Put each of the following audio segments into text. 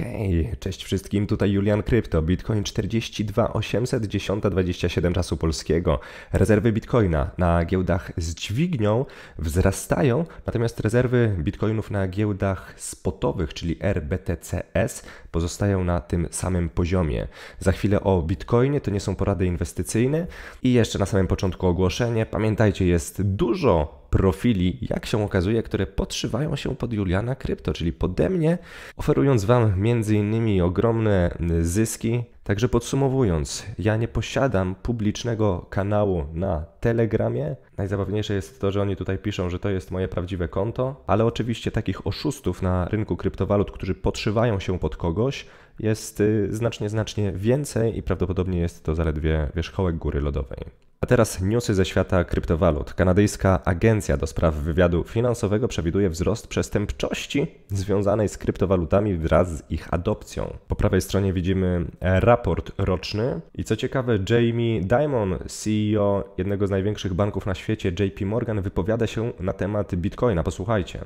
Okej, okay. cześć wszystkim, tutaj Julian Krypto, Bitcoin 42 810 27 czasu polskiego. Rezerwy Bitcoina na giełdach z dźwignią wzrastają, natomiast rezerwy Bitcoinów na giełdach spotowych, czyli RBTCS, pozostają na tym samym poziomie. Za chwilę o Bitcoinie, to nie są porady inwestycyjne. I jeszcze na samym początku ogłoszenie, pamiętajcie, jest dużo profili, jak się okazuje, które podszywają się pod Juliana Krypto, czyli pode mnie, oferując Wam między innymi ogromne zyski. Także podsumowując, ja nie posiadam publicznego kanału na Telegramie. Najzabawniejsze jest to, że oni tutaj piszą, że to jest moje prawdziwe konto, ale oczywiście takich oszustów na rynku kryptowalut, którzy podszywają się pod kogoś, jest y, znacznie, znacznie więcej i prawdopodobnie jest to zaledwie wierzchołek góry lodowej. A teraz newsy ze świata kryptowalut. Kanadyjska Agencja do Spraw Wywiadu Finansowego przewiduje wzrost przestępczości związanej z kryptowalutami wraz z ich adopcją. Po prawej stronie widzimy e, raport roczny i co ciekawe Jamie Dimon, CEO jednego z największych banków na świecie JP Morgan wypowiada się na temat Bitcoina. Posłuchajcie.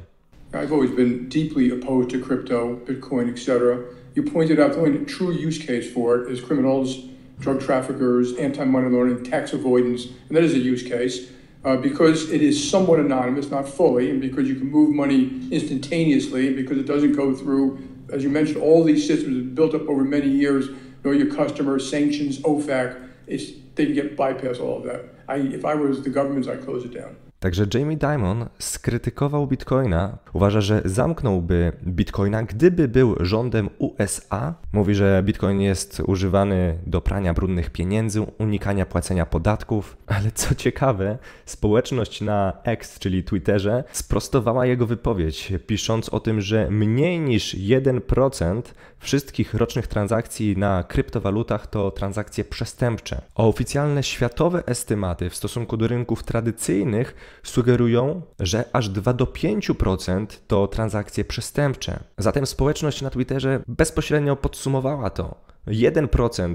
I've always been deeply opposed to crypto, Bitcoin, etc. You pointed out the only true use case for it is criminals, drug traffickers, anti-money laundering, tax avoidance, and that is a use case uh, because it is somewhat anonymous, not fully, and because you can move money instantaneously, because it doesn't go through, as you mentioned, all these systems have built up over many years. Know your customer, sanctions, OFAC. It's, they can get bypass all of that. I, if I was the government, I'd close it down. Także Jamie Dimon skrytykował Bitcoina. Uważa, że zamknąłby Bitcoina, gdyby był rządem USA. Mówi, że Bitcoin jest używany do prania brudnych pieniędzy, unikania płacenia podatków. Ale co ciekawe, społeczność na X, czyli Twitterze, sprostowała jego wypowiedź, pisząc o tym, że mniej niż 1% wszystkich rocznych transakcji na kryptowalutach to transakcje przestępcze. A oficjalne światowe estymaty w stosunku do rynków tradycyjnych sugerują, że aż 2 do 5% to transakcje przestępcze. Zatem społeczność na Twitterze bezpośrednio podsumowała to. 1%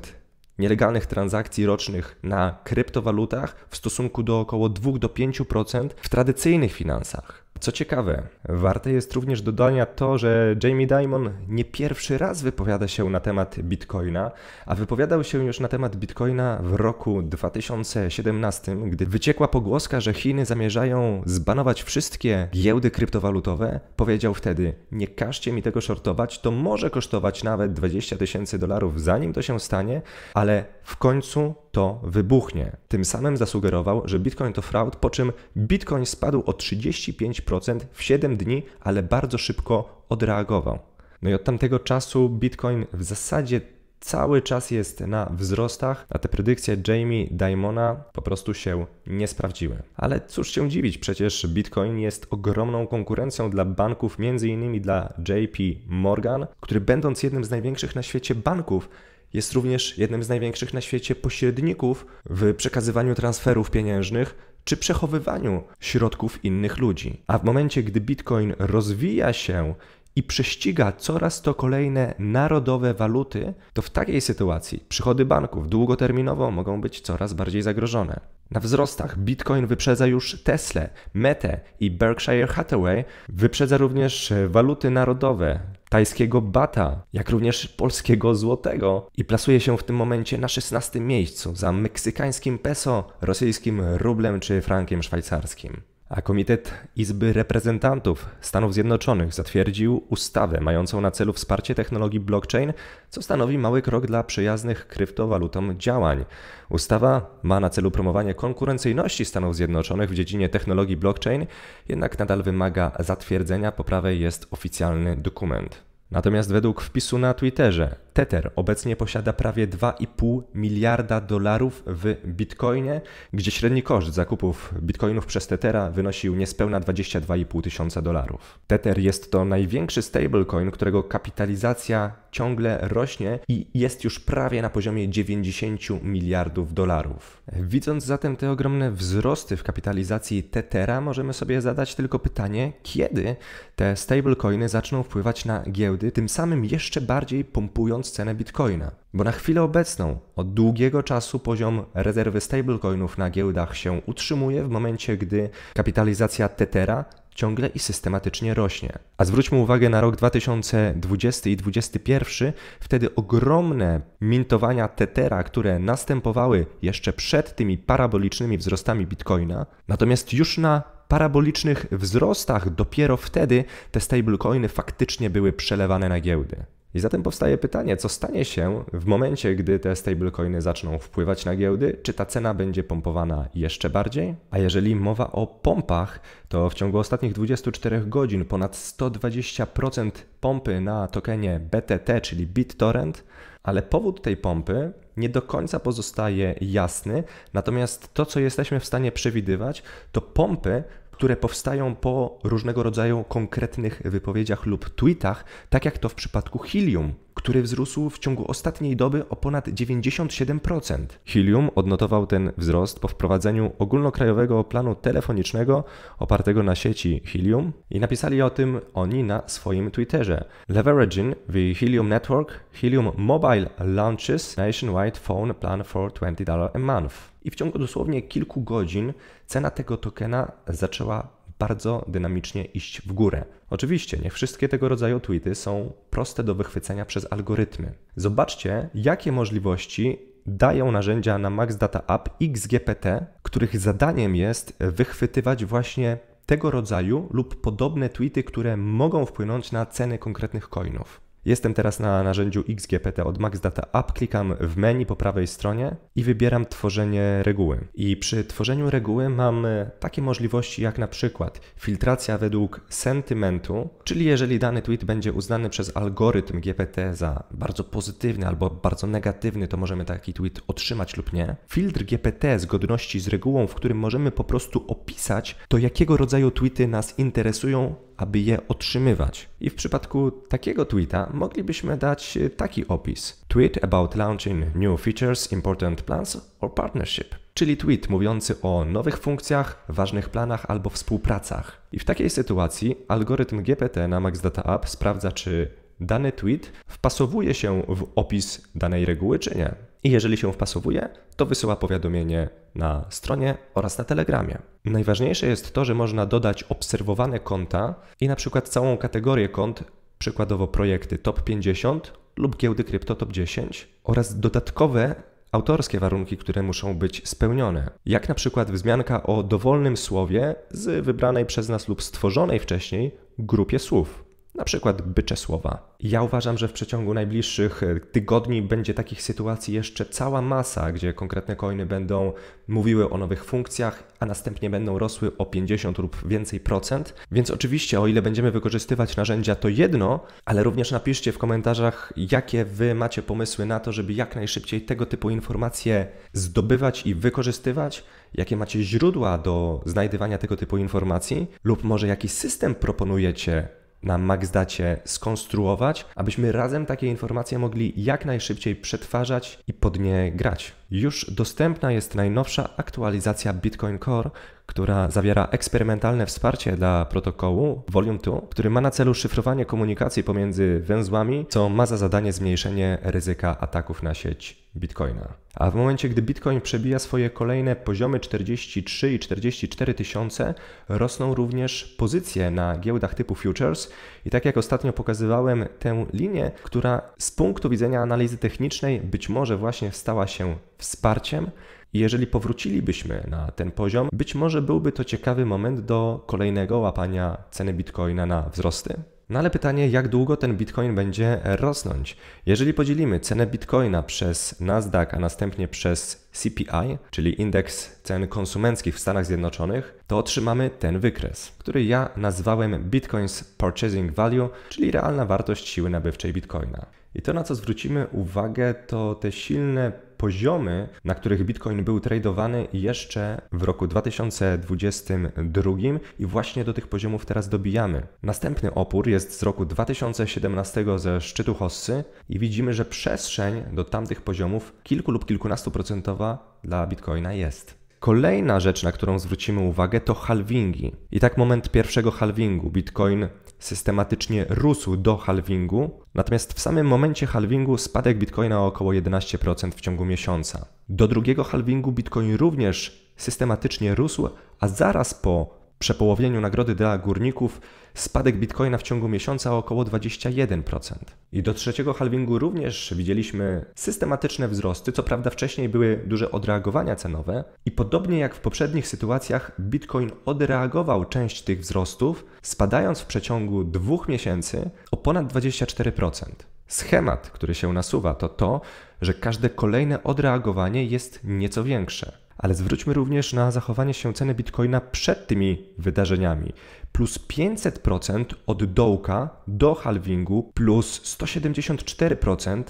nielegalnych transakcji rocznych na kryptowalutach w stosunku do około 2 do 5% w tradycyjnych finansach. Co ciekawe, warte jest również dodania to, że Jamie Dimon nie pierwszy raz wypowiada się na temat bitcoina, a wypowiadał się już na temat bitcoina w roku 2017, gdy wyciekła pogłoska, że Chiny zamierzają zbanować wszystkie giełdy kryptowalutowe. Powiedział wtedy: Nie każcie mi tego shortować, to może kosztować nawet 20 tysięcy dolarów, zanim to się stanie, ale w końcu to wybuchnie. Tym samym zasugerował, że bitcoin to fraud, po czym bitcoin spadł o 35% w 7 dni, ale bardzo szybko odreagował. No i od tamtego czasu Bitcoin w zasadzie cały czas jest na wzrostach, a te predykcje Jamie Dimona po prostu się nie sprawdziły. Ale cóż się dziwić, przecież Bitcoin jest ogromną konkurencją dla banków, m.in. dla JP Morgan, który będąc jednym z największych na świecie banków, jest również jednym z największych na świecie pośredników w przekazywaniu transferów pieniężnych czy przechowywaniu środków innych ludzi. A w momencie, gdy Bitcoin rozwija się i prześciga coraz to kolejne narodowe waluty, to w takiej sytuacji przychody banków długoterminowo mogą być coraz bardziej zagrożone. Na wzrostach Bitcoin wyprzedza już Tesla, Metę i Berkshire Hathaway, wyprzedza również waluty narodowe, tajskiego bata, jak również polskiego złotego i plasuje się w tym momencie na 16 miejscu za meksykańskim peso, rosyjskim rublem czy frankiem szwajcarskim a Komitet Izby Reprezentantów Stanów Zjednoczonych zatwierdził ustawę mającą na celu wsparcie technologii blockchain, co stanowi mały krok dla przyjaznych kryptowalutom działań. Ustawa ma na celu promowanie konkurencyjności Stanów Zjednoczonych w dziedzinie technologii blockchain, jednak nadal wymaga zatwierdzenia, po prawej jest oficjalny dokument. Natomiast według wpisu na Twitterze Tether obecnie posiada prawie 2,5 miliarda dolarów w bitcoinie, gdzie średni koszt zakupów bitcoinów przez Tethera wynosił niespełna 22,5 tysiąca dolarów. Tether jest to największy stablecoin, którego kapitalizacja ciągle rośnie i jest już prawie na poziomie 90 miliardów dolarów. Widząc zatem te ogromne wzrosty w kapitalizacji Tethera, możemy sobie zadać tylko pytanie, kiedy te stablecoiny zaczną wpływać na giełdy, tym samym jeszcze bardziej pompując cenę bitcoina, bo na chwilę obecną od długiego czasu poziom rezerwy stablecoinów na giełdach się utrzymuje w momencie, gdy kapitalizacja Tethera ciągle i systematycznie rośnie. A zwróćmy uwagę na rok 2020 i 2021, wtedy ogromne mintowania Tethera, które następowały jeszcze przed tymi parabolicznymi wzrostami Bitcoina, natomiast już na parabolicznych wzrostach dopiero wtedy te stablecoiny faktycznie były przelewane na giełdy. I zatem powstaje pytanie, co stanie się w momencie, gdy te stablecoiny zaczną wpływać na giełdy? Czy ta cena będzie pompowana jeszcze bardziej? A jeżeli mowa o pompach, to w ciągu ostatnich 24 godzin ponad 120% pompy na tokenie BTT, czyli BitTorrent, ale powód tej pompy nie do końca pozostaje jasny, natomiast to, co jesteśmy w stanie przewidywać, to pompy które powstają po różnego rodzaju konkretnych wypowiedziach lub tweetach, tak jak to w przypadku Helium, który wzrósł w ciągu ostatniej doby o ponad 97%. Helium odnotował ten wzrost po wprowadzeniu ogólnokrajowego planu telefonicznego opartego na sieci Helium i napisali o tym oni na swoim Twitterze. Leveraging the Helium Network, Helium Mobile launches nationwide phone plan for $20 a month. I w ciągu dosłownie kilku godzin cena tego tokena zaczęła bardzo dynamicznie iść w górę. Oczywiście, nie wszystkie tego rodzaju tweety są proste do wychwycenia przez algorytmy. Zobaczcie, jakie możliwości dają narzędzia na Max Data App XGPT, których zadaniem jest wychwytywać właśnie tego rodzaju lub podobne tweety, które mogą wpłynąć na ceny konkretnych coinów. Jestem teraz na narzędziu XGPT od MaxData App, klikam w menu po prawej stronie i wybieram tworzenie reguły. I przy tworzeniu reguły mam e, takie możliwości jak na przykład filtracja według sentymentu, czyli jeżeli dany tweet będzie uznany przez algorytm GPT za bardzo pozytywny albo bardzo negatywny, to możemy taki tweet otrzymać lub nie. Filtr GPT zgodności z regułą, w którym możemy po prostu opisać to, jakiego rodzaju tweety nas interesują aby je otrzymywać. I w przypadku takiego tweeta moglibyśmy dać taki opis: Tweet about launching new features, important plans or partnership. Czyli tweet mówiący o nowych funkcjach, ważnych planach albo współpracach. I w takiej sytuacji algorytm GPT na Max Data App sprawdza, czy dany tweet wpasowuje się w opis danej reguły, czy nie. I jeżeli się wpasowuje, to wysyła powiadomienie na stronie oraz na Telegramie. Najważniejsze jest to, że można dodać obserwowane konta i na przykład całą kategorię kont, przykładowo projekty top 50 lub giełdy krypto top 10 oraz dodatkowe autorskie warunki, które muszą być spełnione. Jak na przykład wzmianka o dowolnym słowie z wybranej przez nas lub stworzonej wcześniej grupie słów na przykład słowa. Ja uważam, że w przeciągu najbliższych e, tygodni będzie takich sytuacji jeszcze cała masa, gdzie konkretne coiny będą mówiły o nowych funkcjach, a następnie będą rosły o 50 lub więcej procent. Więc oczywiście, o ile będziemy wykorzystywać narzędzia, to jedno, ale również napiszcie w komentarzach, jakie wy macie pomysły na to, żeby jak najszybciej tego typu informacje zdobywać i wykorzystywać, jakie macie źródła do znajdywania tego typu informacji, lub może jaki system proponujecie na MaxDacie skonstruować, abyśmy razem takie informacje mogli jak najszybciej przetwarzać i pod nie grać. Już dostępna jest najnowsza aktualizacja Bitcoin Core, która zawiera eksperymentalne wsparcie dla protokołu Volume 2, który ma na celu szyfrowanie komunikacji pomiędzy węzłami, co ma za zadanie zmniejszenie ryzyka ataków na sieć Bitcoina. A w momencie, gdy Bitcoin przebija swoje kolejne poziomy 43 i 44 tysiące, rosną również pozycje na giełdach typu futures. I tak jak ostatnio pokazywałem tę linię, która z punktu widzenia analizy technicznej być może właśnie stała się wsparciem. Jeżeli powrócilibyśmy na ten poziom, być może byłby to ciekawy moment do kolejnego łapania ceny bitcoina na wzrosty. No ale pytanie, jak długo ten bitcoin będzie rosnąć? Jeżeli podzielimy cenę bitcoina przez Nasdaq, a następnie przez CPI, czyli indeks cen konsumenckich w Stanach Zjednoczonych, to otrzymamy ten wykres, który ja nazwałem Bitcoin's Purchasing Value, czyli realna wartość siły nabywczej bitcoina. I to, na co zwrócimy uwagę, to te silne poziomy, na których Bitcoin był tradowany jeszcze w roku 2022 i właśnie do tych poziomów teraz dobijamy. Następny opór jest z roku 2017 ze szczytu Hossy i widzimy, że przestrzeń do tamtych poziomów kilku lub kilkunastu procentowa dla Bitcoina jest. Kolejna rzecz, na którą zwrócimy uwagę, to halvingi. I tak moment pierwszego halvingu. Bitcoin systematycznie rósł do halvingu, natomiast w samym momencie halvingu spadek bitcoina o około 11% w ciągu miesiąca. Do drugiego halvingu bitcoin również systematycznie rósł, a zaraz po przepołowieniu nagrody dla górników spadek bitcoina w ciągu miesiąca o około 21%. I do trzeciego halvingu również widzieliśmy systematyczne wzrosty, co prawda wcześniej były duże odreagowania cenowe i podobnie jak w poprzednich sytuacjach bitcoin odreagował część tych wzrostów, spadając w przeciągu dwóch miesięcy o ponad 24%. Schemat, który się nasuwa, to to, że każde kolejne odreagowanie jest nieco większe. Ale zwróćmy również na zachowanie się ceny bitcoina przed tymi wydarzeniami. Plus 500% od dołka do halvingu, plus 174%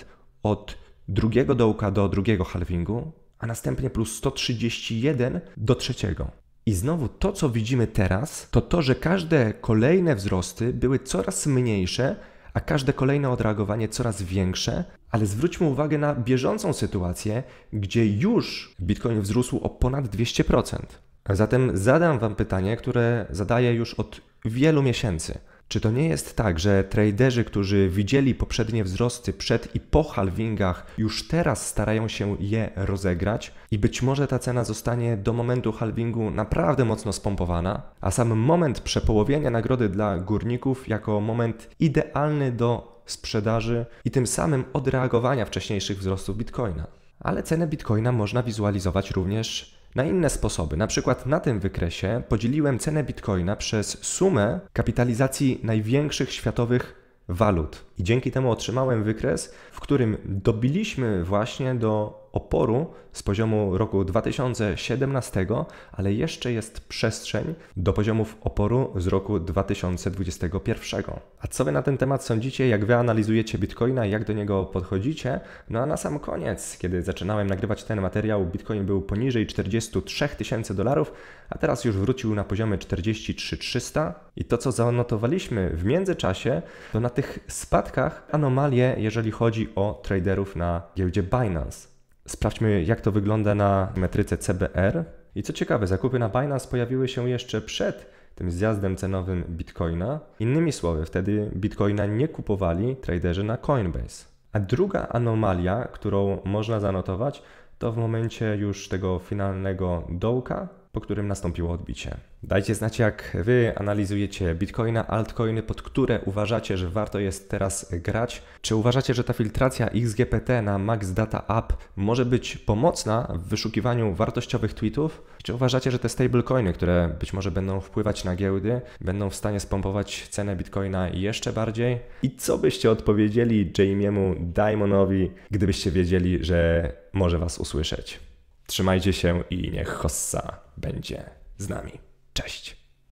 od drugiego dołka do drugiego halvingu, a następnie plus 131 do trzeciego. I znowu to, co widzimy teraz, to to, że każde kolejne wzrosty były coraz mniejsze a każde kolejne odreagowanie coraz większe. Ale zwróćmy uwagę na bieżącą sytuację, gdzie już Bitcoin wzrósł o ponad 200%. Zatem zadam Wam pytanie, które zadaję już od wielu miesięcy. Czy to nie jest tak, że traderzy, którzy widzieli poprzednie wzrosty przed i po halvingach, już teraz starają się je rozegrać i być może ta cena zostanie do momentu halvingu naprawdę mocno spompowana, a sam moment przepołowienia nagrody dla górników jako moment idealny do sprzedaży i tym samym odreagowania wcześniejszych wzrostów bitcoina? Ale cenę bitcoina można wizualizować również na inne sposoby. Na przykład na tym wykresie podzieliłem cenę bitcoina przez sumę kapitalizacji największych światowych walut. I dzięki temu otrzymałem wykres, w którym dobiliśmy właśnie do oporu z poziomu roku 2017, ale jeszcze jest przestrzeń do poziomów oporu z roku 2021. A co wy na ten temat sądzicie, jak wy analizujecie Bitcoina, jak do niego podchodzicie? No a na sam koniec, kiedy zaczynałem nagrywać ten materiał, Bitcoin był poniżej 43 tysięcy dolarów, a teraz już wrócił na poziomy 43 300. I to co zanotowaliśmy w międzyczasie, to na tych spadkach przypadkach anomalie, jeżeli chodzi o traderów na giełdzie Binance. Sprawdźmy, jak to wygląda na metryce CBR. I co ciekawe, zakupy na Binance pojawiły się jeszcze przed tym zjazdem cenowym Bitcoina. Innymi słowy, wtedy Bitcoina nie kupowali traderzy na Coinbase. A druga anomalia, którą można zanotować, to w momencie już tego finalnego dołka po którym nastąpiło odbicie. Dajcie znać, jak Wy analizujecie bitcoina, altcoiny, pod które uważacie, że warto jest teraz grać. Czy uważacie, że ta filtracja XGPT na Max Data App może być pomocna w wyszukiwaniu wartościowych tweetów? Czy uważacie, że te stablecoiny, które być może będą wpływać na giełdy, będą w stanie spompować cenę bitcoina jeszcze bardziej? I co byście odpowiedzieli Jamie'emu Diamondowi, gdybyście wiedzieli, że może Was usłyszeć? Trzymajcie się i niech Hossa będzie z nami. Cześć!